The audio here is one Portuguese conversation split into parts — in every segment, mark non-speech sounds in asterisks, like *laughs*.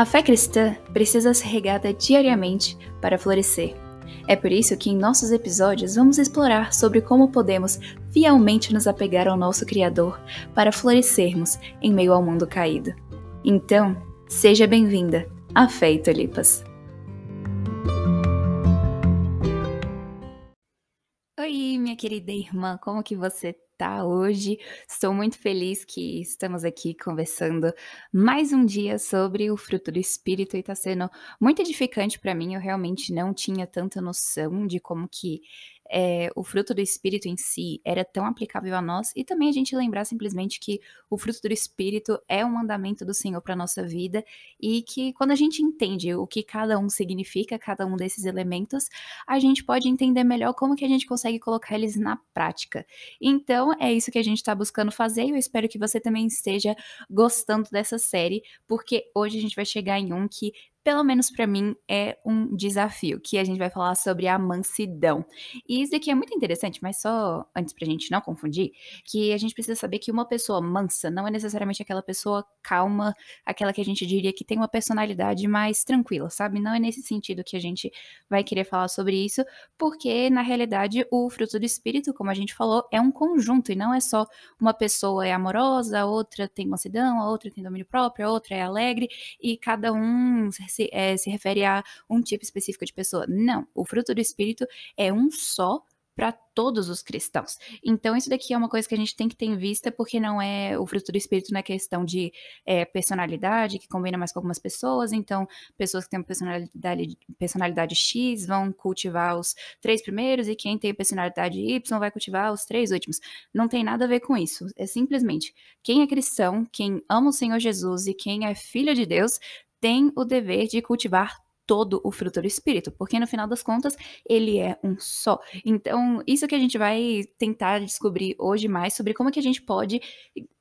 A fé cristã precisa ser regada diariamente para florescer. É por isso que em nossos episódios vamos explorar sobre como podemos fielmente nos apegar ao nosso Criador para florescermos em meio ao mundo caído. Então, seja bem-vinda à Fé e Tulipas! minha querida irmã, como que você tá hoje? Estou muito feliz que estamos aqui conversando mais um dia sobre o fruto do espírito e tá sendo muito edificante para mim. Eu realmente não tinha tanta noção de como que é, o fruto do Espírito em si era tão aplicável a nós e também a gente lembrar simplesmente que o fruto do Espírito é um mandamento do Senhor para nossa vida e que quando a gente entende o que cada um significa, cada um desses elementos, a gente pode entender melhor como que a gente consegue colocar eles na prática. Então é isso que a gente está buscando fazer e eu espero que você também esteja gostando dessa série, porque hoje a gente vai chegar em um que pelo menos para mim, é um desafio, que a gente vai falar sobre a mansidão. E isso daqui é muito interessante, mas só antes pra gente não confundir, que a gente precisa saber que uma pessoa mansa não é necessariamente aquela pessoa calma, aquela que a gente diria que tem uma personalidade mais tranquila, sabe? Não é nesse sentido que a gente vai querer falar sobre isso, porque na realidade o fruto do espírito, como a gente falou, é um conjunto e não é só uma pessoa é amorosa, a outra tem mansidão, a outra tem domínio próprio, a outra é alegre e cada um se se, é, se refere a um tipo específico de pessoa. Não, o fruto do Espírito é um só para todos os cristãos. Então, isso daqui é uma coisa que a gente tem que ter em vista, porque não é o fruto do espírito na é questão de é, personalidade, que combina mais com algumas pessoas. Então, pessoas que têm personalidade, personalidade X vão cultivar os três primeiros, e quem tem personalidade Y vai cultivar os três últimos. Não tem nada a ver com isso. É simplesmente quem é cristão, quem ama o Senhor Jesus e quem é filho de Deus tem o dever de cultivar todo o fruto do espírito, porque no final das contas ele é um só. Então, isso que a gente vai tentar descobrir hoje mais sobre como que a gente pode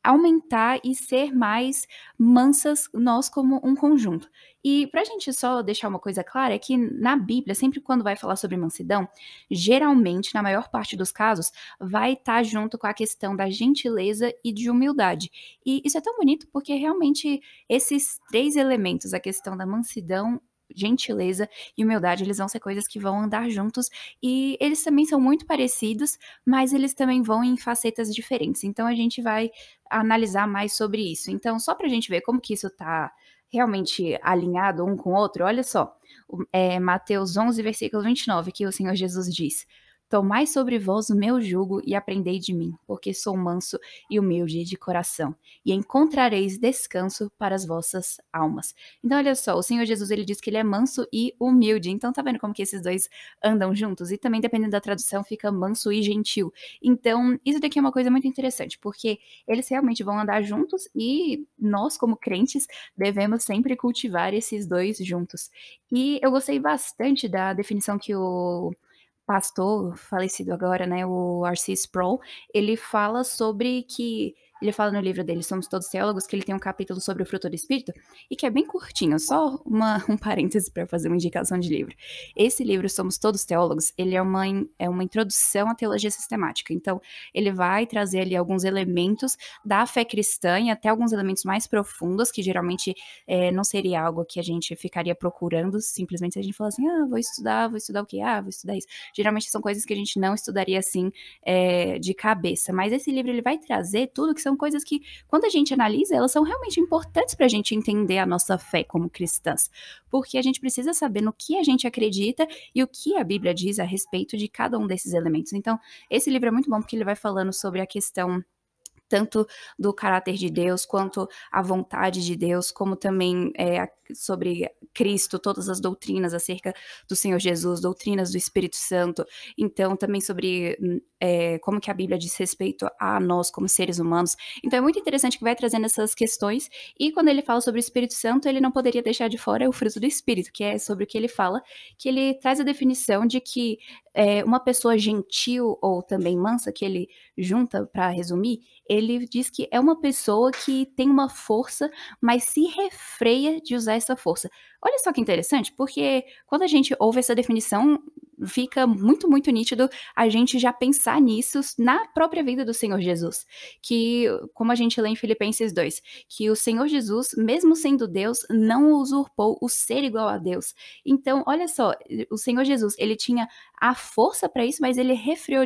aumentar e ser mais mansas nós como um conjunto. E para a gente só deixar uma coisa clara, é que na Bíblia, sempre quando vai falar sobre mansidão, geralmente, na maior parte dos casos, vai estar tá junto com a questão da gentileza e de humildade. E isso é tão bonito porque realmente esses três elementos, a questão da mansidão, gentileza e humildade, eles vão ser coisas que vão andar juntos e eles também são muito parecidos, mas eles também vão em facetas diferentes. Então a gente vai analisar mais sobre isso. Então, só para a gente ver como que isso está realmente alinhado um com o outro, olha só, é, Mateus 11, versículo 29, que o Senhor Jesus diz: Tomai sobre vós o meu jugo e aprendei de mim, porque sou manso e humilde de coração, e encontrareis descanso para as vossas almas. Então, olha só, o Senhor Jesus ele diz que ele é manso e humilde. Então, tá vendo como que esses dois andam juntos? E também, dependendo da tradução, fica manso e gentil. Então, isso daqui é uma coisa muito interessante, porque eles realmente vão andar juntos e nós, como crentes, devemos sempre cultivar esses dois juntos. E eu gostei bastante da definição que o pastor falecido agora, né, o Arcis Sproul, ele fala sobre que ele fala no livro dele Somos Todos Teólogos que ele tem um capítulo sobre o fruto do espírito e que é bem curtinho, só uma, um parêntese para fazer uma indicação de livro. Esse livro Somos Todos Teólogos, ele é uma, é uma introdução à teologia sistemática. Então, ele vai trazer ali alguns elementos da fé cristã e até alguns elementos mais profundos que geralmente é, não seria algo que a gente ficaria procurando simplesmente se a gente falar assim, ah, vou estudar, vou estudar o que? Ah, vou estudar isso. Geralmente são coisas que a gente não estudaria assim é, de cabeça. Mas esse livro ele vai trazer tudo que são são coisas que, quando a gente analisa, elas são realmente importantes para a gente entender a nossa fé como cristãs, porque a gente precisa saber no que a gente acredita e o que a Bíblia diz a respeito de cada um desses elementos. Então, esse livro é muito bom porque ele vai falando sobre a questão tanto do caráter de Deus quanto a vontade de Deus, como também é, sobre Cristo, todas as doutrinas acerca do Senhor Jesus, doutrinas do Espírito Santo, então também sobre hum, é, como que a Bíblia diz respeito a nós como seres humanos. Então é muito interessante que vai trazendo essas questões. E quando ele fala sobre o Espírito Santo, ele não poderia deixar de fora o fruto do Espírito, que é sobre o que ele fala, que ele traz a definição de que é, uma pessoa gentil ou também mansa, que ele junta para resumir, ele diz que é uma pessoa que tem uma força, mas se refreia de usar essa força. Olha só que interessante, porque quando a gente ouve essa definição, fica muito, muito nítido a gente já pensar nisso na própria vida do Senhor Jesus. Que, como a gente lê em Filipenses 2, que o Senhor Jesus, mesmo sendo Deus, não usurpou o ser igual a Deus. Então, olha só, o Senhor Jesus, ele tinha a força para isso, mas ele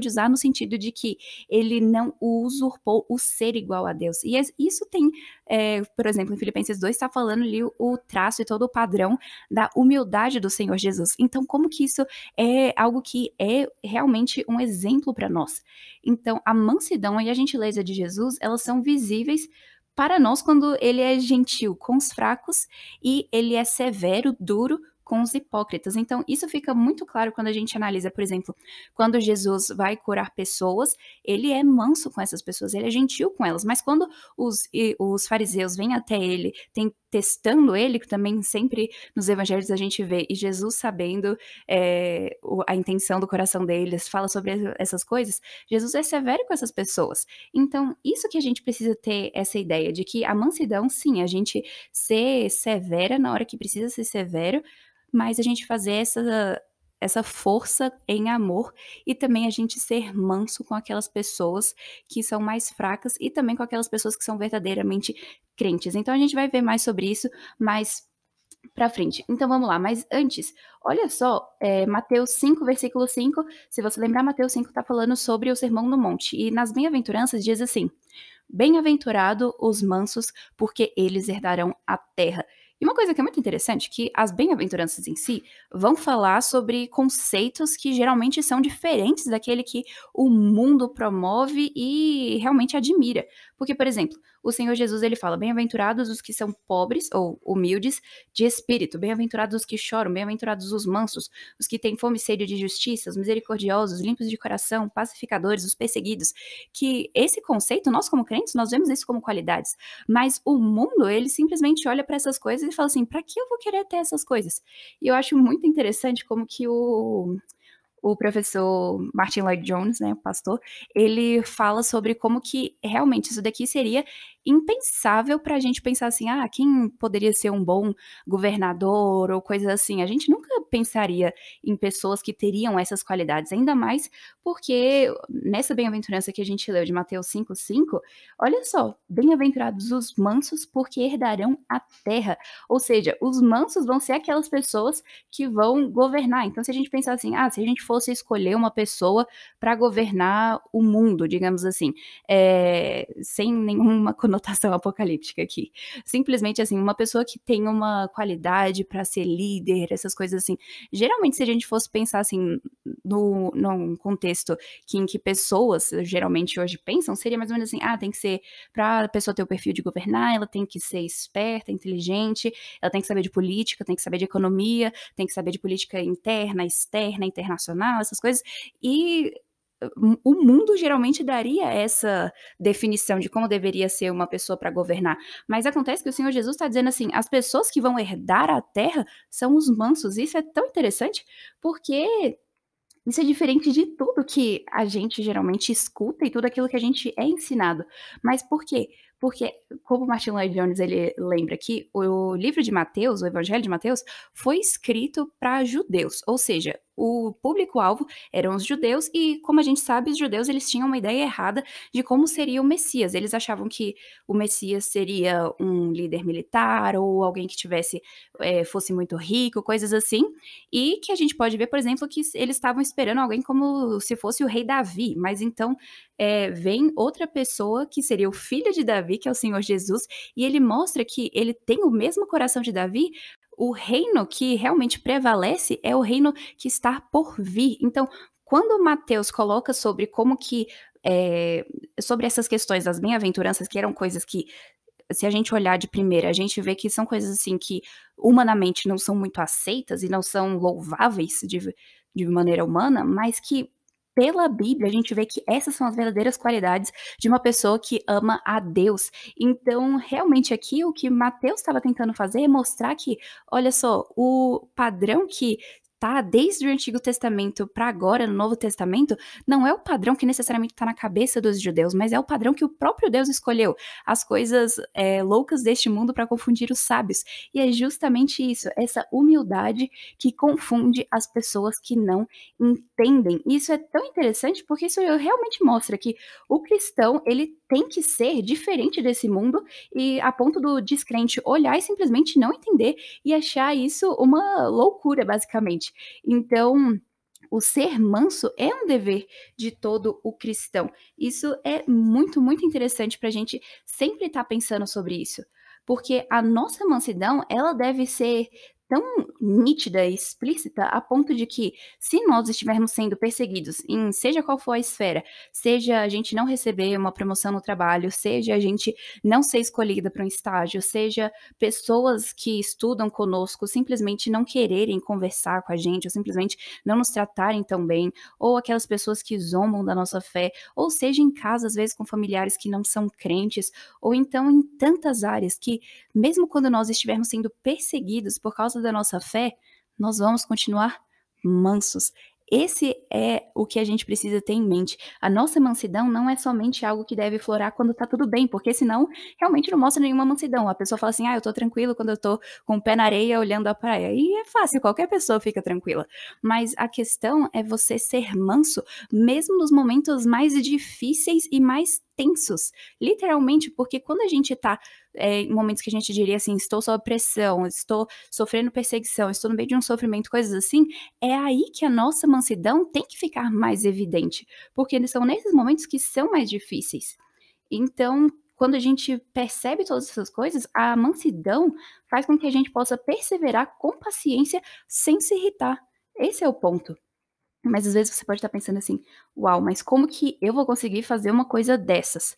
usar no sentido de que ele não usurpou o ser igual a Deus. E isso tem, é, por exemplo, em Filipenses 2 está falando ali o traço e todo o padrão da humildade do Senhor Jesus. Então, como que isso é algo que é realmente um exemplo para nós? Então, a mansidão e a gentileza de Jesus, elas são visíveis para nós quando ele é gentil com os fracos e ele é severo, duro com os hipócritas. Então, isso fica muito claro quando a gente analisa, por exemplo, quando Jesus vai curar pessoas, ele é manso com essas pessoas, ele é gentil com elas, mas quando os, os fariseus vêm até ele, tem, testando ele, que também sempre nos evangelhos a gente vê, e Jesus sabendo é, a intenção do coração deles, fala sobre essas coisas, Jesus é severo com essas pessoas. Então, isso que a gente precisa ter essa ideia de que a mansidão, sim, a gente ser severa na hora que precisa ser severo, mas a gente fazer essa essa força em amor e também a gente ser manso com aquelas pessoas que são mais fracas e também com aquelas pessoas que são verdadeiramente crentes. Então a gente vai ver mais sobre isso, mais para frente. Então vamos lá, mas antes, olha só, é, Mateus 5, versículo 5, se você lembrar, Mateus 5 está falando sobre o Sermão no Monte, e nas bem-aventuranças diz assim, bem-aventurado os mansos, porque eles herdarão a terra. E uma coisa que é muito interessante é que as bem-aventuranças em si vão falar sobre conceitos que geralmente são diferentes daquele que o mundo promove e realmente admira. Porque, por exemplo, o Senhor Jesus ele fala: Bem-aventurados os que são pobres ou humildes de espírito, bem-aventurados os que choram, bem-aventurados os mansos, os que têm fome e sede de justiça, os misericordiosos, limpos de coração, pacificadores, os perseguidos. Que esse conceito, nós como crentes, nós vemos isso como qualidades, mas o mundo, ele simplesmente olha para essas coisas e fala assim: para que eu vou querer ter essas coisas? E eu acho muito interessante como que o o professor Martin Lloyd Jones, né, pastor, ele fala sobre como que realmente isso daqui seria impensável para a gente pensar assim, ah, quem poderia ser um bom governador ou coisa assim. A gente nunca pensaria em pessoas que teriam essas qualidades, ainda mais porque nessa bem-aventurança que a gente leu de Mateus 5, olha só, bem-aventurados os mansos, porque herdarão a terra. Ou seja, os mansos vão ser aquelas pessoas que vão governar. Então, se a gente pensar assim, ah, se a gente fosse escolher uma pessoa para governar o mundo, digamos assim, é, sem nenhuma conotação conotação *laughs* apocalíptica aqui. Simplesmente assim, uma pessoa que tem uma qualidade para ser líder, essas coisas assim. Geralmente, se a gente fosse pensar assim, no, num contexto que, em que pessoas geralmente hoje pensam, seria mais ou menos assim: ah, tem que ser, para a pessoa ter o perfil de governar, ela tem que ser esperta, inteligente, ela tem que saber de política, tem que saber de economia, tem que saber de política interna, externa, internacional, essas coisas. E o mundo geralmente daria essa definição de como deveria ser uma pessoa para governar. Mas acontece que o Senhor Jesus está dizendo assim: as pessoas que vão herdar a terra são os mansos. Isso é tão interessante porque isso é diferente de tudo que a gente geralmente escuta e tudo aquilo que a gente é ensinado. Mas por quê? Porque, como Martin Lloyd Jones ele lembra que o livro de Mateus, o Evangelho de Mateus, foi escrito para judeus, ou seja, o público-alvo eram os judeus e, como a gente sabe, os judeus eles tinham uma ideia errada de como seria o Messias. Eles achavam que o Messias seria um líder militar ou alguém que tivesse é, fosse muito rico, coisas assim. E que a gente pode ver, por exemplo, que eles estavam esperando alguém como se fosse o rei Davi. Mas então é, vem outra pessoa que seria o filho de Davi Davi, que é o Senhor Jesus, e ele mostra que ele tem o mesmo coração de Davi, o reino que realmente prevalece é o reino que está por vir. Então, quando Mateus coloca sobre como que é, sobre essas questões das bem-aventuranças, que eram coisas que, se a gente olhar de primeira, a gente vê que são coisas assim que humanamente não são muito aceitas e não são louváveis de, de maneira humana, mas que pela Bíblia, a gente vê que essas são as verdadeiras qualidades de uma pessoa que ama a Deus. Então, realmente aqui o que Mateus estava tentando fazer é mostrar que, olha só, o padrão que tá desde o Antigo Testamento para agora no Novo Testamento, não é o padrão que necessariamente está na cabeça dos judeus, mas é o padrão que o próprio Deus escolheu. As coisas é, loucas deste mundo para confundir os sábios. E é justamente isso, essa humildade que confunde as pessoas que não entendem. E isso é tão interessante porque isso realmente mostra que o cristão, ele tem que ser diferente desse mundo e a ponto do descrente olhar e simplesmente não entender e achar isso uma loucura, basicamente. Então, o ser manso é um dever de todo o cristão. Isso é muito, muito interessante para a gente sempre estar tá pensando sobre isso. Porque a nossa mansidão, ela deve ser tão nítida e explícita a ponto de que, se nós estivermos sendo perseguidos em seja qual for a esfera, seja a gente não receber uma promoção no trabalho, seja a gente não ser escolhida para um estágio, seja pessoas que estudam conosco simplesmente não quererem conversar com a gente, ou simplesmente não nos tratarem tão bem, ou aquelas pessoas que zombam da nossa fé, ou seja em casa, às vezes com familiares que não são crentes, ou então em tantas áreas que, mesmo quando nós estivermos sendo perseguidos por causa da nossa fé, nós vamos continuar mansos. Esse é o que a gente precisa ter em mente. A nossa mansidão não é somente algo que deve florar quando tá tudo bem, porque senão realmente não mostra nenhuma mansidão. A pessoa fala assim: ah, eu tô tranquilo quando eu tô com o pé na areia olhando a praia. E é fácil, qualquer pessoa fica tranquila. Mas a questão é você ser manso, mesmo nos momentos mais difíceis e mais tensos, literalmente, porque quando a gente está é, eh, em momentos que a gente diria assim, estou sob pressão, estou sofrendo perseguição, estou no meio de um sofrimento, coisas assim, é aí que a nossa mansidão tem que ficar mais evidente, porque são nesses momentos que são mais difíceis. Então, quando a gente percebe todas essas coisas, a mansidão faz com que a gente possa perseverar com paciência sem se irritar. Esse é o ponto. Mas às vezes você pode estar pensando assim: uau, mas como que eu vou conseguir fazer uma coisa dessas?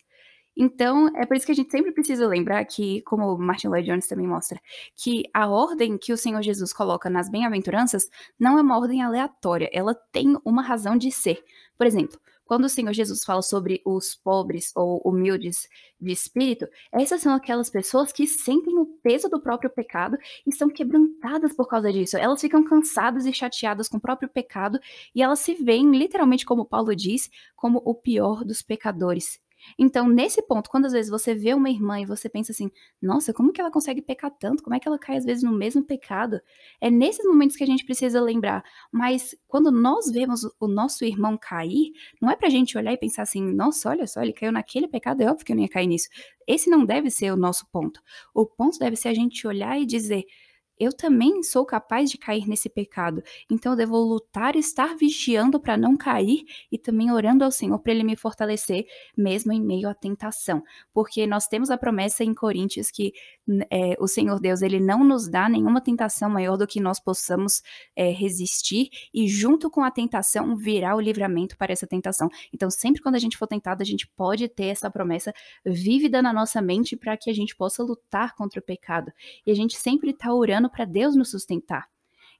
Então, é por isso que a gente sempre precisa lembrar que, como Martin Lloyd Jones também mostra, que a ordem que o Senhor Jesus coloca nas bem-aventuranças não é uma ordem aleatória, ela tem uma razão de ser. Por exemplo, quando o Senhor Jesus fala sobre os pobres ou humildes de espírito, essas são aquelas pessoas que sentem o peso do próprio pecado e são quebrantadas por causa disso. Elas ficam cansadas e chateadas com o próprio pecado e elas se veem, literalmente, como Paulo diz, como o pior dos pecadores. Então, nesse ponto, quando às vezes você vê uma irmã e você pensa assim, nossa, como que ela consegue pecar tanto? Como é que ela cai às vezes no mesmo pecado? É nesses momentos que a gente precisa lembrar. Mas quando nós vemos o nosso irmão cair, não é pra gente olhar e pensar assim, nossa, olha só, ele caiu naquele pecado, é óbvio que eu não ia cair nisso. Esse não deve ser o nosso ponto. O ponto deve ser a gente olhar e dizer, eu também sou capaz de cair nesse pecado. Então eu devo lutar, estar vigiando para não cair e também orando ao Senhor para ele me fortalecer, mesmo em meio à tentação. Porque nós temos a promessa em Coríntios que é, o Senhor Deus ele não nos dá nenhuma tentação maior do que nós possamos é, resistir, e junto com a tentação virá o livramento para essa tentação. Então, sempre quando a gente for tentado, a gente pode ter essa promessa vívida na nossa mente para que a gente possa lutar contra o pecado. E a gente sempre está orando para Deus nos sustentar.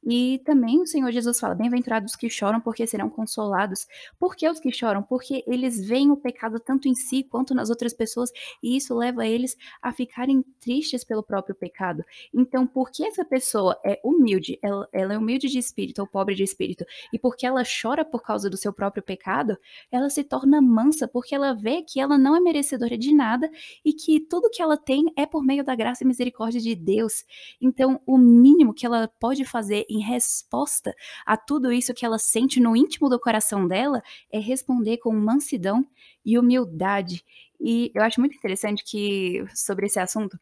E também o Senhor Jesus fala: Bem-aventurados os que choram, porque serão consolados. Por que os que choram? Porque eles veem o pecado tanto em si quanto nas outras pessoas, e isso leva eles a ficarem tristes pelo próprio pecado. Então, porque essa pessoa é humilde, ela, ela é humilde de espírito ou pobre de espírito, e porque ela chora por causa do seu próprio pecado, ela se torna mansa, porque ela vê que ela não é merecedora de nada e que tudo que ela tem é por meio da graça e misericórdia de Deus. Então, o mínimo que ela pode fazer em resposta a tudo isso que ela sente no íntimo do coração dela é responder com mansidão e humildade. E eu acho muito interessante que sobre esse assunto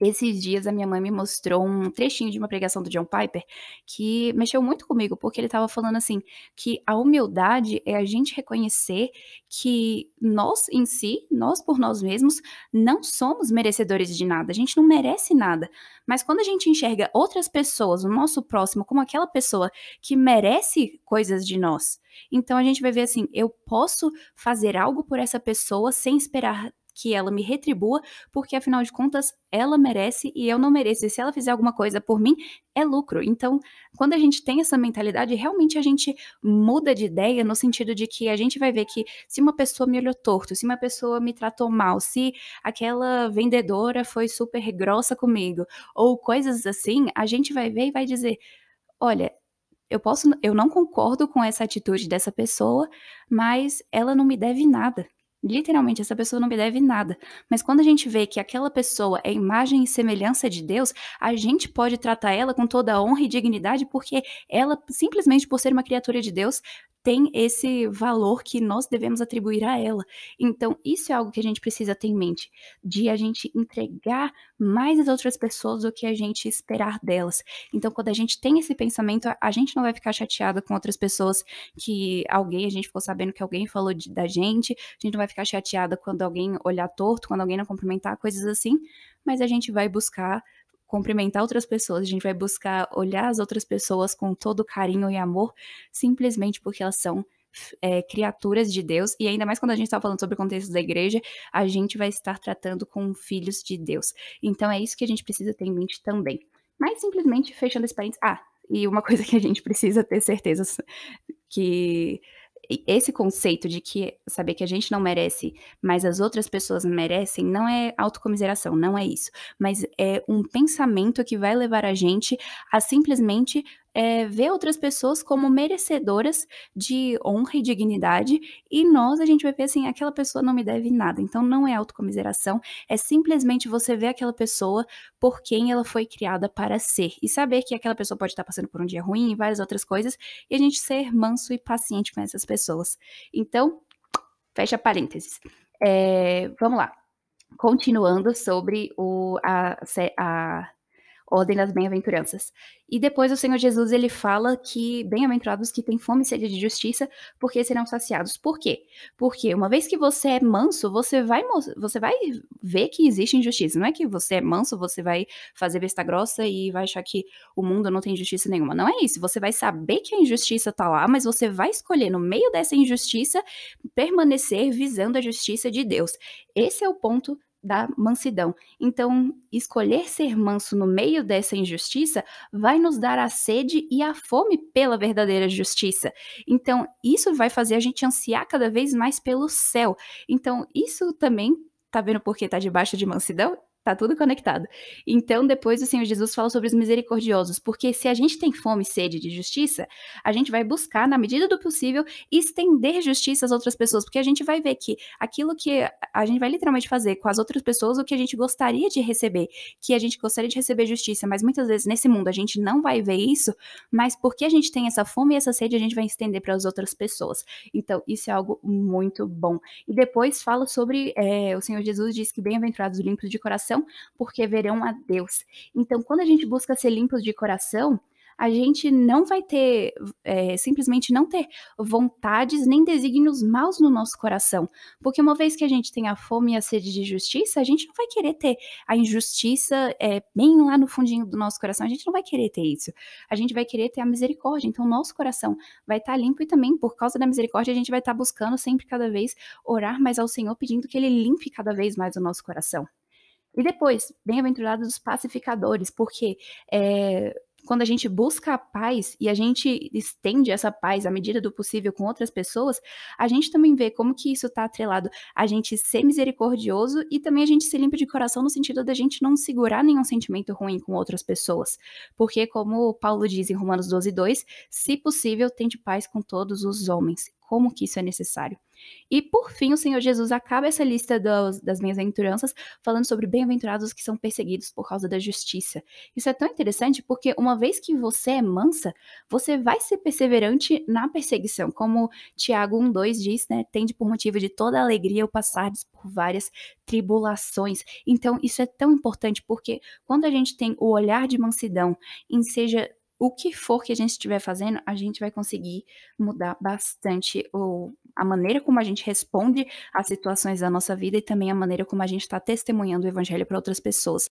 esses dias a minha mãe me mostrou um trechinho de uma pregação do John Piper que mexeu muito comigo, porque ele estava falando assim que a humildade é a gente reconhecer que nós em si, nós por nós mesmos, não somos merecedores de nada, a gente não merece nada. Mas quando a gente enxerga outras pessoas, o nosso próximo, como aquela pessoa que merece coisas de nós, então a gente vai ver assim, eu posso fazer algo por essa pessoa sem esperar que ela me retribua, porque afinal de contas ela merece e eu não mereço. E se ela fizer alguma coisa por mim, é lucro. Então, quando a gente tem essa mentalidade, realmente a gente muda de ideia no sentido de que a gente vai ver que se uma pessoa me olhou torto, se uma pessoa me tratou mal, se aquela vendedora foi super grossa comigo, ou coisas assim, a gente vai ver e vai dizer: olha, eu posso, eu não concordo com essa atitude dessa pessoa, mas ela não me deve nada. Literalmente, essa pessoa não me deve nada. Mas quando a gente vê que aquela pessoa é imagem e semelhança de Deus, a gente pode tratar ela com toda a honra e dignidade, porque ela, simplesmente por ser uma criatura de Deus, tem esse valor que nós devemos atribuir a ela. Então, isso é algo que a gente precisa ter em mente, de a gente entregar mais às outras pessoas do que a gente esperar delas. Então, quando a gente tem esse pensamento, a gente não vai ficar chateada com outras pessoas que alguém, a gente ficou sabendo que alguém falou de, da gente, a gente não vai ficar chateada quando alguém olhar torto, quando alguém não cumprimentar, coisas assim, mas a gente vai buscar cumprimentar outras pessoas, a gente vai buscar olhar as outras pessoas com todo carinho e amor, simplesmente porque elas são é, criaturas de Deus, e ainda mais quando a gente está falando sobre o contexto da igreja, a gente vai estar tratando com filhos de Deus. Então é isso que a gente precisa ter em mente também. Mas simplesmente fechando esse parênteses. Ah, e uma *laughs* coisa que a gente precisa ter certeza que esse conceito de que saber que a gente não merece, mas as outras pessoas merecem, não é autocomiseração, não é isso. Mas é um pensamento que vai levar a gente a simplesmente é, outras pessoas como merecedoras de honra e dignidade, e nós a gente vai ver assim: aquela pessoa não me deve nada. Então não é autocomiseração, é simplesmente você ver aquela pessoa por quem ela foi criada para ser, e saber que aquela pessoa pode estar passando por um dia ruim e várias outras coisas, e a gente ser manso e paciente com essas pessoas. Então, fecha parênteses. É, vamos lá. Continuando sobre o, a, a Ordem das Bem-aventuranças. E depois o Senhor Jesus ele fala que bem-aventurados que têm fome e sede de justiça, porque serão saciados. Por quê? Porque uma vez que você é manso, você vai você vai ver que existe injustiça. Não é que você é manso, você vai fazer besta grossa e vai achar que o mundo não tem justiça nenhuma. Não é isso. Você vai saber que a injustiça tá lá, mas você vai escolher no meio dessa injustiça permanecer visando a justiça de Deus. Esse é o ponto da mansidão. Então, escolher ser manso no meio dessa injustiça vai nos dar a sede e a fome pela verdadeira justiça. Então, isso vai fazer a gente ansiar cada vez mais pelo céu. Então, isso também, tá vendo por que tá debaixo de mansidão? Tá tudo conectado. Então, depois o Senhor Jesus fala sobre os misericordiosos, porque se a gente tem fome e sede de justiça, a gente vai buscar, na medida do possível, estender justiça às outras pessoas, porque a gente vai ver que aquilo que a gente vai literalmente fazer com as outras pessoas, o que a gente gostaria de receber, que a gente gostaria de receber justiça, mas muitas vezes nesse mundo a gente não vai ver isso, mas porque a gente tem essa fome e essa sede, a gente vai estender para as outras pessoas. Então, isso é algo muito bom. E depois fala sobre, é, o Senhor Jesus diz que bem-aventurados limpos de coração, coração, porque verão a Deus. Então, quando a gente busca ser limpos de coração, a gente não vai ter, é, simplesmente não ter vontades nem desígnios maus no nosso coração. Porque uma vez que a gente tem a fome e a sede de justiça, a gente não vai querer ter a injustiça é, bem lá no fundinho do nosso coração. A gente não vai querer ter isso. A gente vai querer ter a misericórdia. Então, o nosso coração vai estar tá limpo e também, por causa da misericórdia, a gente vai estar tá buscando sempre, cada vez, orar mais ao Senhor, pedindo que Ele limpe cada vez mais o nosso coração. E depois, bem-aventurados os pacificadores, porque é, quando a gente busca a paz e a gente estende essa paz à medida do possível com outras pessoas, a gente também vê como que isso está atrelado a gente ser misericordioso e também a gente ser limpo de coração no sentido da gente não segurar nenhum sentimento ruim com outras pessoas. Porque, como Paulo diz em Romanos 12, 2, se possível, tente paz com todos os homens. Como que isso é necessário? E por fim, o Senhor Jesus acaba essa lista dos, das bem-aventuranças falando sobre bem-aventurados que são perseguidos por causa da justiça. Isso é tão interessante porque uma vez que você é mansa, você vai ser perseverante na perseguição. Como Tiago 1,2 diz, né? Tende por motivo de toda alegria o passar por várias tribulações. Então, isso é tão importante porque quando a gente tem o olhar de mansidão em seja o que for que a gente estiver fazendo, a gente vai conseguir mudar bastante o, a maneira como a gente responde às situações da nossa vida e também a maneira como a gente está testemunhando o evangelho para outras pessoas.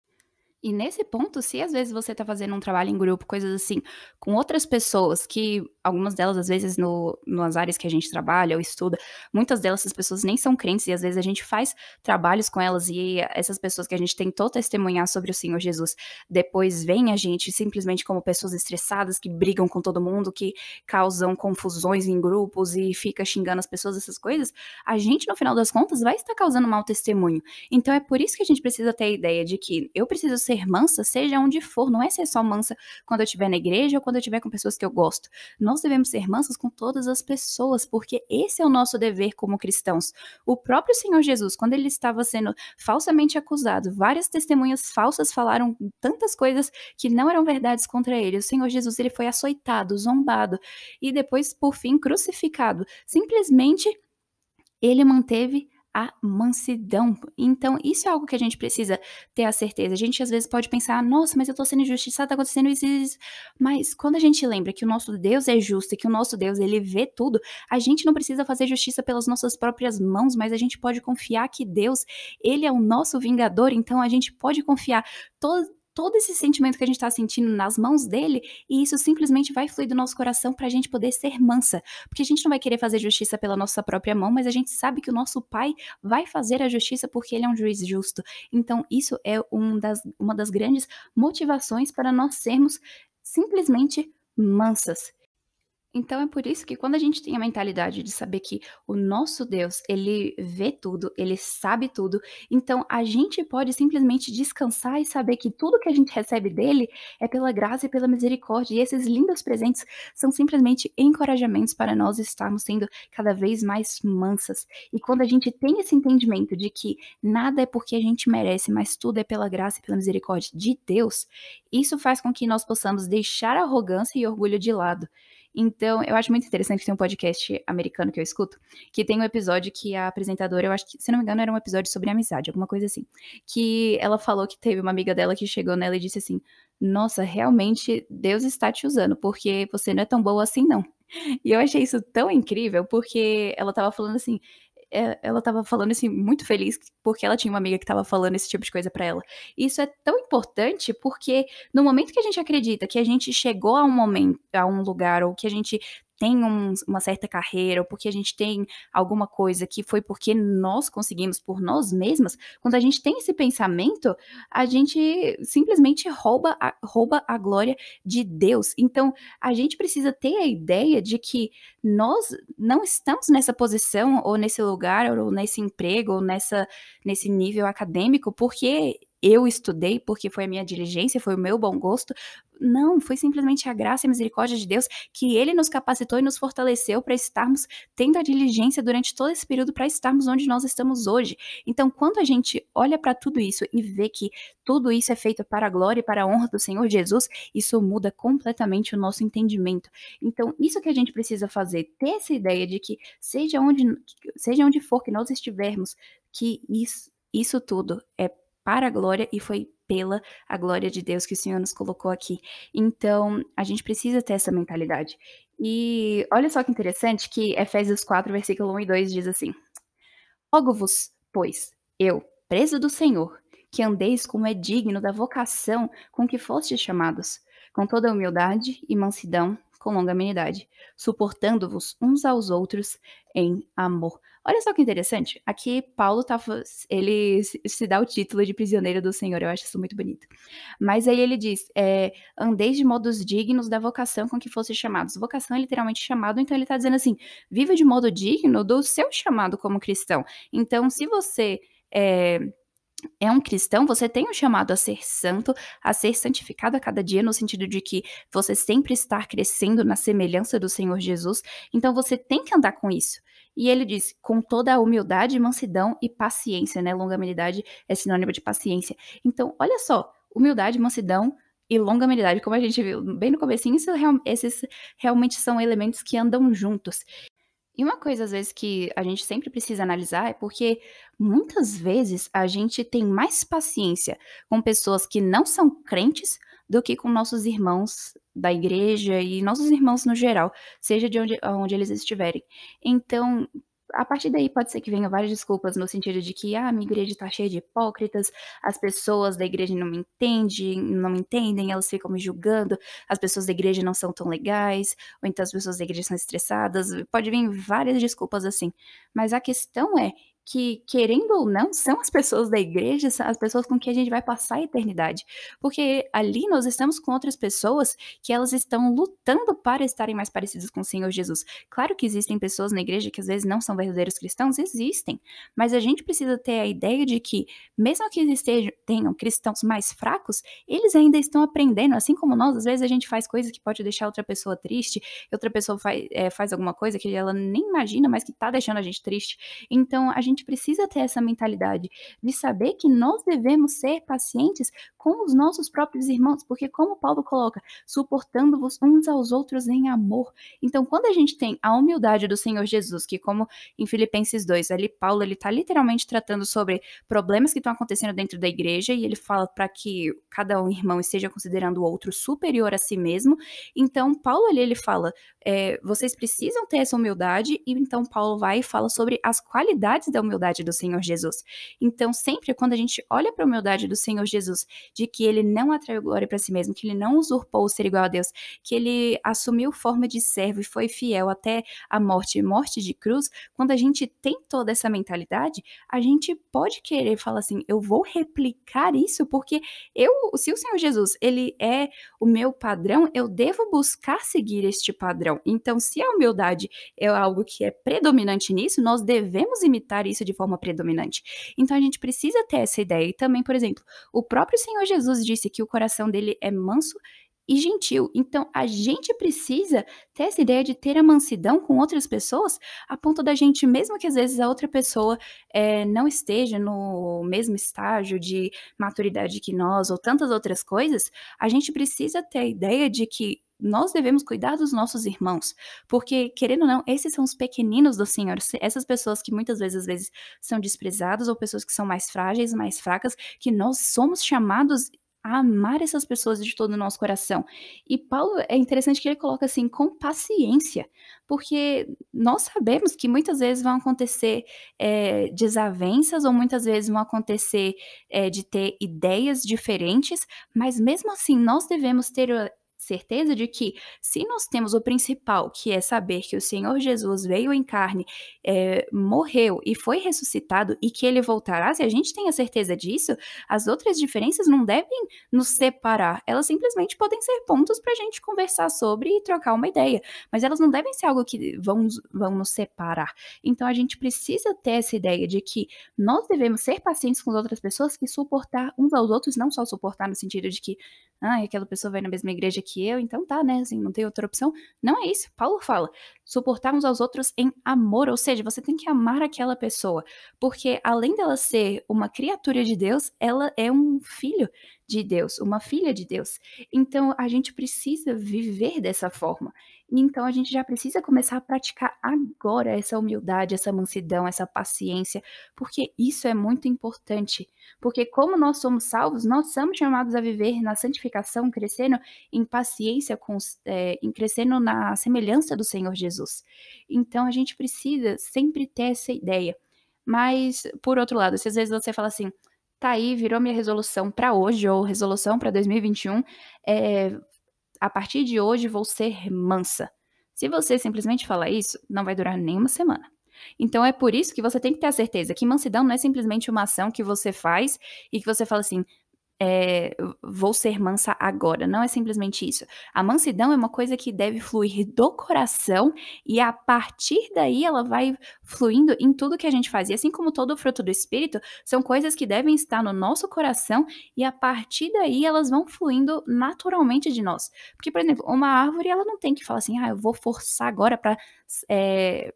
E nesse ponto, se às vezes você está fazendo um trabalho em grupo, coisas assim, com outras pessoas, que algumas delas, às vezes, no, nas áreas que a gente trabalha ou estuda, muitas delas, essas pessoas nem são crentes, e às vezes a gente faz trabalhos com elas, e essas pessoas que a gente tentou testemunhar sobre o Senhor Jesus, depois vem a gente simplesmente como pessoas estressadas, que brigam com todo mundo, que causam confusões em grupos e fica xingando as pessoas, essas coisas, a gente, no final das contas, vai estar causando mau testemunho. Então é por isso que a gente precisa ter a ideia de que eu preciso ser ser mansa, seja onde for, não é ser só mansa quando eu estiver na igreja ou quando eu estiver com pessoas que eu gosto. Nós devemos ser mansas com todas as pessoas, porque esse é o nosso dever como cristãos. O próprio Senhor Jesus, quando ele estava sendo falsamente acusado, várias testemunhas falsas falaram tantas coisas que não eram verdades contra ele. O Senhor Jesus, ele foi açoitado, zombado e depois, por fim, crucificado. Simplesmente ele manteve a mansidão. Então, isso é algo que a gente precisa ter a certeza. A gente às vezes pode pensar, nossa, mas eu tô sendo injustiçada, tá acontecendo isso, isso. Mas quando a gente lembra que o nosso Deus é justo e que o nosso Deus, ele vê tudo, a gente não precisa fazer justiça pelas nossas próprias mãos, mas a gente pode confiar que Deus, ele é o nosso vingador, então a gente pode confiar todo todo esse sentimento que a gente está sentindo nas mãos dele e isso simplesmente vai fluir do nosso coração para a gente poder ser mansa. Porque a gente não vai querer fazer justiça pela nossa própria mão, mas a gente sabe que o nosso pai vai fazer a justiça porque ele é um juiz justo. Então, isso é um das, uma das grandes motivações para nós sermos simplesmente mansas. Então é por isso que quando a gente tem a mentalidade de saber que o nosso Deus, ele vê tudo, ele sabe tudo, então a gente pode simplesmente descansar e saber que tudo que a gente recebe dele é pela graça e pela misericórdia, e esses lindos presentes são simplesmente encorajamentos para nós estarmos sendo cada vez mais mansas. E quando a gente tem esse entendimento de que nada é porque a gente merece, mas tudo é pela graça e pela misericórdia de Deus, isso faz com que nós possamos deixar a arrogância e orgulho de lado então, eu acho muito interessante tem um podcast americano que eu escuto, que tem um episódio que a apresentadora, eu acho que, se não me engano, era um episódio sobre amizade, alguma coisa assim. Que ela falou que teve uma amiga dela que chegou nela e disse assim: Nossa, realmente Deus está te usando, porque você não é tão boa assim, não. E eu achei isso tão incrível, porque ela tava falando assim: é, ela tava falando assim, muito feliz, porque ela tinha uma amiga que tava falando esse tipo de coisa para ela. Isso é tão importante porque no momento que a gente acredita que a gente chegou a um momento, a um lugar, ou que a gente tem um, uma certa carreira, ou porque a gente tem alguma coisa que foi porque nós conseguimos por nós mesmas, quando a gente tem esse pensamento, a gente simplesmente rouba a, rouba a glória de Deus. Então, a gente precisa ter a ideia de que nós não estamos nessa posição, ou nesse lugar, ou nesse emprego, ou nessa, nesse nível acadêmico, porque eu estudei porque foi a minha diligência, foi o meu bom gosto. Não, foi simplesmente a graça e a misericórdia de Deus que ele nos capacitou e nos fortaleceu para estarmos tendo a diligência durante todo esse período para estarmos onde nós estamos hoje. Então, quando a gente olha para tudo isso e vê que tudo isso é feito para a glória e para a honra do Senhor Jesus, isso muda completamente o nosso entendimento. Então, isso que a gente precisa fazer, ter essa ideia de que seja onde seja onde for que nós estivermos, que isso isso tudo é para a glória e foi pela a glória de Deus que o Senhor nos colocou aqui. Então, a gente precisa ter essa mentalidade. E olha só que interessante que Efésios 4, versículo 1 e 2 diz assim: Rogo-vos, pois, eu, preso do Senhor, que andeis como é digno da vocação com que fostes chamados, com toda humildade e mansidão, com longa amenidade, suportando-vos uns aos outros em amor. Olha só que interessante. Aqui Paulo tá, ele se dá o título de prisioneiro do Senhor. Eu acho isso muito bonito. Mas aí ele diz: é, andeis de modos dignos da vocação com que fosse chamados. Vocação é literalmente chamado, então ele está dizendo assim: viva de modo digno do seu chamado como cristão. Então, se você é, é um cristão, você tem o um chamado a ser santo, a ser santificado a cada dia, no sentido de que você sempre está crescendo na semelhança do Senhor Jesus, então você tem que andar com isso. E ele diz, com toda a humildade, mansidão e paciência, né? Longanimidade é sinônimo de paciência. Então, olha só, humildade, mansidão e longanimidade, como a gente viu bem no comecinho, esses realmente são elementos que andam juntos. E uma coisa, às vezes, que a gente sempre precisa analisar é porque muitas vezes a gente tem mais paciência com pessoas que não são crentes do que com nossos irmãos da igreja e nossos irmãos no geral, seja de onde, onde eles estiverem. Então, a partir daí pode ser que venham várias desculpas no sentido de que ah, a minha igreja está cheia de hipócritas, as pessoas da igreja não me entendem, não me entendem, elas ficam me julgando, as pessoas da igreja não são tão legais, ou então as pessoas da igreja são estressadas, pode vir várias desculpas assim. Mas a questão é, que, querendo ou não, são as pessoas da igreja, as pessoas com quem a gente vai passar a eternidade. Porque ali nós estamos com outras pessoas que elas estão lutando para estarem mais parecidas com o Senhor Jesus. Claro que existem pessoas na igreja que às vezes não são verdadeiros cristãos, existem. Mas a gente precisa ter a ideia de que, mesmo que eles estejam, tenham cristãos mais fracos, eles ainda estão aprendendo. Assim como nós, às vezes a gente faz coisas que pode deixar outra pessoa triste, outra pessoa faz, é, faz alguma coisa que ela nem imagina, mas que tá deixando a gente triste. Então a gente gente precisa ter essa mentalidade de saber que nós devemos ser pacientes com os nossos próprios irmãos, porque, como Paulo coloca, suportando-vos uns aos outros em amor. Então, quando a gente tem a humildade do Senhor Jesus, que, como em Filipenses 2, ali Paulo ele está literalmente tratando sobre problemas que estão acontecendo dentro da igreja, e ele fala para que cada um irmão esteja considerando o outro superior a si mesmo. Então, Paulo ali ele fala: é, vocês precisam ter essa humildade, e então Paulo vai e fala sobre as qualidades da humildade do Senhor Jesus. Então, sempre quando a gente olha para a humildade do Senhor Jesus, de que ele não atraiu glória para si mesmo, que ele não usurpou o ser igual a Deus, que ele assumiu forma de servo e foi fiel até a morte morte de cruz, quando a gente tem toda essa mentalidade, a gente pode querer falar assim: eu vou replicar isso, porque eu, se o Senhor Jesus ele é o meu padrão, eu devo buscar seguir este padrão padrão. Então, se a humildade é algo que é predominante nisso, nós devemos imitar isso de forma predominante. Então, a gente precisa ter essa ideia. E também, por exemplo, o próprio Senhor Jesus disse que o coração dele é manso e gentil. Então, a gente precisa ter essa ideia de ter a mansidão com outras pessoas, a ponto da gente, mesmo que às vezes a outra pessoa é, não esteja no mesmo estágio de maturidade que nós ou tantas outras coisas, a gente precisa ter a ideia de que nós devemos cuidar dos nossos irmãos, porque, querendo ou não, esses são os pequeninos do Senhor, essas pessoas que muitas vezes, às vezes são desprezadas ou pessoas que são mais frágeis, mais fracas, que nós somos chamados a amar essas pessoas de todo o nosso coração. E Paulo é interessante que ele coloca assim, com paciência, porque nós sabemos que muitas vezes vão acontecer é, desavenças ou muitas vezes vão acontecer é, de ter ideias diferentes, mas mesmo assim nós devemos ter certeza de que, se nós temos o principal, que é saber que o Senhor Jesus veio em carne, é, morreu e foi ressuscitado e que ele voltará, se a gente tem a certeza disso, as outras diferenças não devem nos separar. Elas simplesmente podem ser pontos para a gente conversar sobre e trocar uma ideia, mas elas não devem ser algo que vão, vão nos separar. Então a gente precisa ter essa ideia de que nós devemos ser pacientes com as outras pessoas e suportar uns aos outros, não só suportar no sentido de que, ah, aquela pessoa vai na mesma igreja que que eu, então tá, né? Assim, não tem outra opção. Não é isso. Paulo fala: suportar uns aos outros em amor, ou seja, você tem que amar aquela pessoa, porque além dela ser uma criatura de Deus, ela é um filho de Deus, uma filha de Deus. Então a gente precisa viver dessa forma. Então a gente já precisa começar a praticar agora essa humildade, essa mansidão, essa paciência, porque isso é muito importante. Porque como nós somos salvos, nós somos chamados a viver na santificação, crescendo em paciência, com, é, em crescendo na semelhança do Senhor Jesus. Então a gente precisa sempre ter essa ideia. Mas, por outro lado, se às vezes você fala assim, tá aí, virou minha resolução para hoje ou resolução para 2021, é, a partir de hoje vou ser mansa. Se você simplesmente falar isso, não vai durar nenhuma semana. Então é por isso que você tem que ter a certeza que mansidão não é simplesmente uma ação que você faz e que você fala assim, é, vou ser mansa agora. Não é simplesmente isso. A mansidão é uma coisa que deve fluir do coração e a partir daí ela vai fluindo em tudo que a gente faz. E assim como todo fruto do Espírito, são coisas que devem estar no nosso coração e a partir daí elas vão fluindo naturalmente de nós. Porque, por exemplo, uma árvore, ela não tem que falar assim, ah, eu vou forçar agora para é,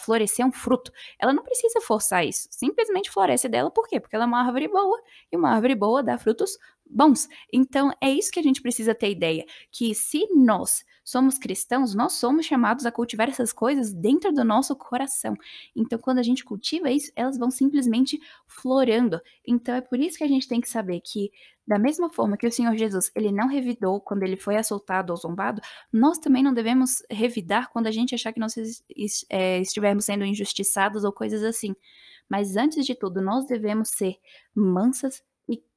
florescer um fruto. Ela não precisa forçar isso. Simplesmente floresce dela, por quê? Porque ela é uma árvore boa e uma árvore boa dá frutos bons. Então, é isso que a gente precisa ter ideia: que se nós somos cristãos, nós somos chamados a cultivar essas coisas dentro do nosso coração. Então, quando a gente cultiva isso, elas vão simplesmente florando. Então, é por isso que a gente tem que saber que, da mesma forma que o Senhor Jesus, ele não revidou quando ele foi assaltado ou zombado, nós também não devemos revidar quando a gente achar que nós é, estivermos sendo injustiçados ou coisas assim. Mas antes de tudo, nós devemos ser mansas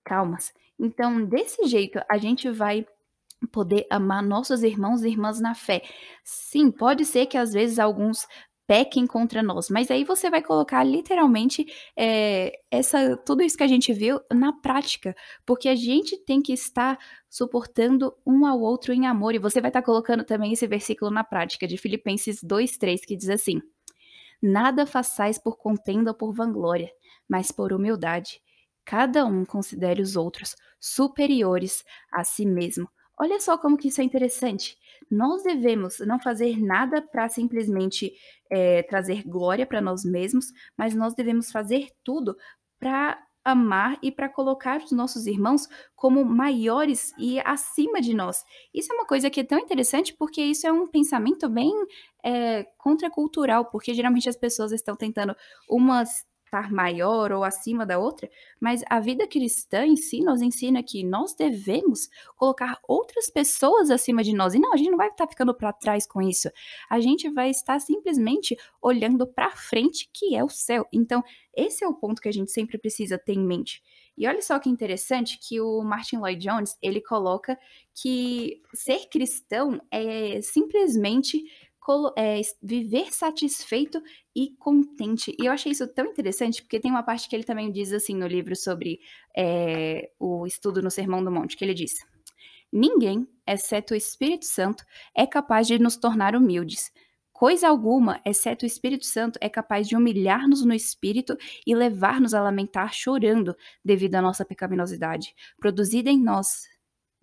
calmas. Então, desse jeito, a gente vai poder amar nossos irmãos e irmãs na fé. Sim, pode ser que às vezes alguns pequem contra nós. Mas aí você vai colocar literalmente é, essa, tudo isso que a gente viu na prática, porque a gente tem que estar suportando um ao outro em amor. E você vai estar colocando também esse versículo na prática de Filipenses 2:3 que diz assim: Nada façais por contenda ou por vanglória, mas por humildade, cada um considere os outros superiores a si mesmo. Olha só como que isso é interessante. Nós devemos não fazer nada para simplesmente é, trazer glória para nós mesmos, mas nós devemos fazer tudo para amar e para colocar os nossos irmãos como maiores e acima de nós. Isso é uma coisa que é tão interessante porque isso é um pensamento bem é, contracultural, porque geralmente as pessoas estão tentando umas estar maior ou acima da outra, mas a vida cristã em si nos ensina que nós devemos colocar outras pessoas acima de nós. E não, a gente não vai estar ficando para trás com isso. A gente vai estar simplesmente olhando para frente, que é o céu. Então, esse é o ponto que a gente sempre precisa ter em mente. E olha só que interessante que o Martin Lloyd Jones, ele coloca que ser cristão é simplesmente é, viver satisfeito e contente. E eu achei isso tão interessante, porque tem uma parte que ele também diz assim no livro sobre é, o estudo no Sermão do Monte, que ele diz: Ninguém, exceto o Espírito Santo, é capaz de nos tornar humildes. Coisa alguma, exceto o Espírito Santo, é capaz de humilhar-nos no espírito e levar-nos a lamentar chorando devido à nossa pecaminosidade, produzida em nós,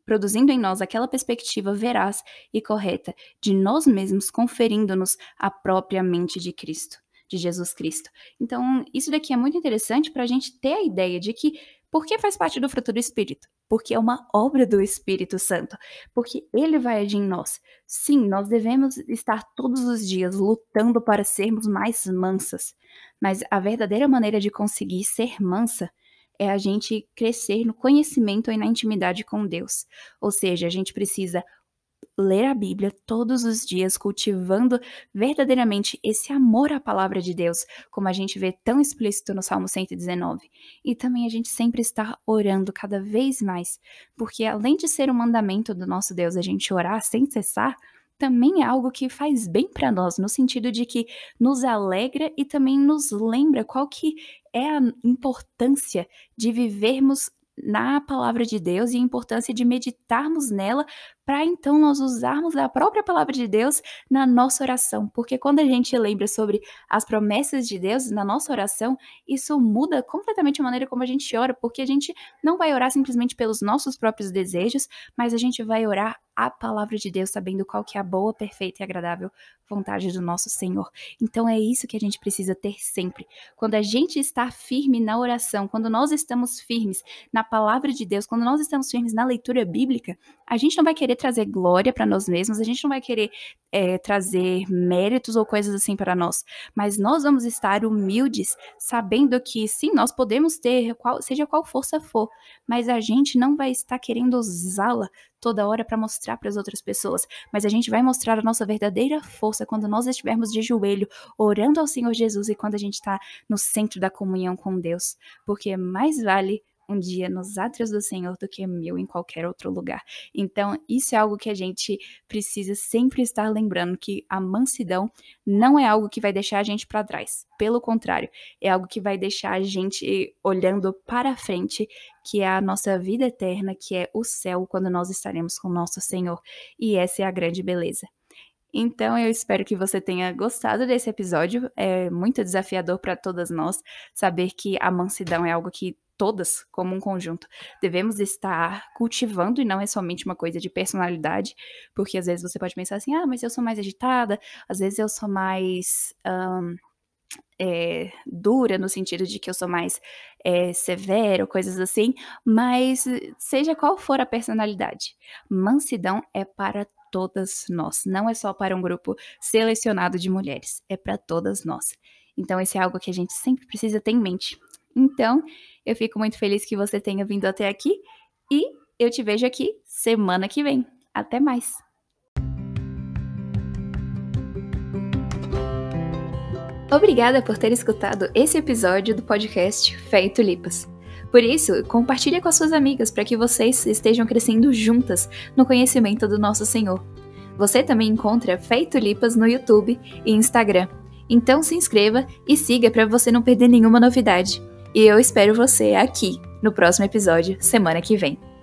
produzindo em nós aquela perspectiva veraz e correta de nós mesmos, conferindo-nos a própria mente de Cristo, de Jesus Cristo. Então, isso daqui é muito interessante para a gente ter a ideia de que por que faz parte do fruto do Espírito? Porque é uma obra do Espírito Santo, porque ele vai agir em nós. Sim, nós devemos estar todos os dias lutando para sermos mais mansas, mas a verdadeira maneira de conseguir ser mansa é a gente crescer no conhecimento e na intimidade com Deus. Ou seja, a gente precisa ler a Bíblia todos os dias, cultivando verdadeiramente esse amor à palavra de Deus, como a gente vê tão explícito no Salmo 119. E também a gente sempre estar orando cada vez mais, porque além de ser um mandamento do nosso Deus a gente orar sem cessar, também é algo que faz bem para nós, no sentido de que nos alegra e também nos lembra qual que é a importância de vivermos na palavra de Deus e a importância de meditarmos nela para então nós usarmos a própria palavra de Deus na nossa oração, porque quando a gente lembra sobre as promessas de Deus na nossa oração, isso muda completamente a maneira como a gente ora, porque a gente não vai orar simplesmente pelos nossos próprios desejos, mas a gente vai orar a palavra de Deus, sabendo qual que é a boa, perfeita e agradável vontade do nosso Senhor. Então é isso que a gente precisa ter sempre. Quando a gente está firme na oração, quando nós estamos firmes na palavra de Deus, quando nós estamos firmes na leitura bíblica, a gente não vai querer querer trazer glória para nós mesmos, a gente não vai querer é, trazer méritos ou coisas assim para nós, mas nós vamos estar humildes, sabendo que sim, nós podemos ter, qual, seja qual força for, mas a gente não vai estar querendo usá-la toda hora para mostrar para as outras pessoas, mas a gente vai mostrar a nossa verdadeira força quando nós estivermos de joelho, orando ao Senhor Jesus e quando a gente está no centro da comunhão com Deus, porque mais vale um dia nos átrios do Senhor do que meu em qualquer outro lugar. Então, isso é algo que a gente precisa sempre estar lembrando que a mansidão não é algo que vai deixar a gente para trás. Pelo contrário, é algo que vai deixar a gente olhando para frente, que é a nossa vida eterna, que é o céu quando nós estaremos com nosso Senhor. E essa é a grande beleza. Então, eu espero que você tenha gostado desse episódio. É muito desafiador para todas nós saber que a mansidão é algo que todas, como um conjunto, devemos estar cultivando e não é somente uma coisa de personalidade, porque às vezes você pode pensar assim: ah, mas eu sou mais agitada, às vezes eu sou mais. Um, é, dura, no sentido de que eu sou mais é, severo, coisas assim, mas eh, seja qual for a personalidade, mansidão é para todas nós, não é só para um grupo selecionado de mulheres, é para todas nós. Então, esse é algo que a gente sempre precisa ter em mente. Então, eu fico muito feliz que você tenha vindo até aqui e eu te vejo aqui semana que vem. Até mais! Obrigada por ter escutado esse episódio do podcast Fé e Tulipas. Por isso, compartilhe com as suas amigas para que vocês estejam crescendo juntas no conhecimento do nosso Senhor. Você também encontra Feito Lipas no YouTube e Instagram. Então se inscreva e siga para você não perder nenhuma novidade. E eu espero você aqui no próximo episódio, semana que vem.